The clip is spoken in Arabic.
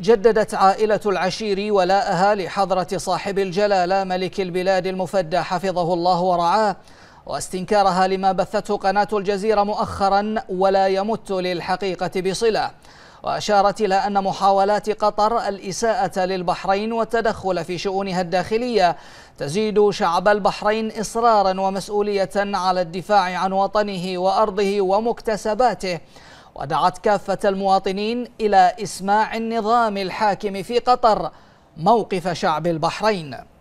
جددت عائلة العشير ولاءها لحضرة صاحب الجلالة ملك البلاد المفدى حفظه الله ورعاه واستنكارها لما بثته قناة الجزيرة مؤخرا ولا يمت للحقيقة بصلة وأشارت إلى أن محاولات قطر الإساءة للبحرين والتدخل في شؤونها الداخلية تزيد شعب البحرين إصرارا ومسؤولية على الدفاع عن وطنه وأرضه ومكتسباته ودعت كافة المواطنين إلى إسماع النظام الحاكم في قطر موقف شعب البحرين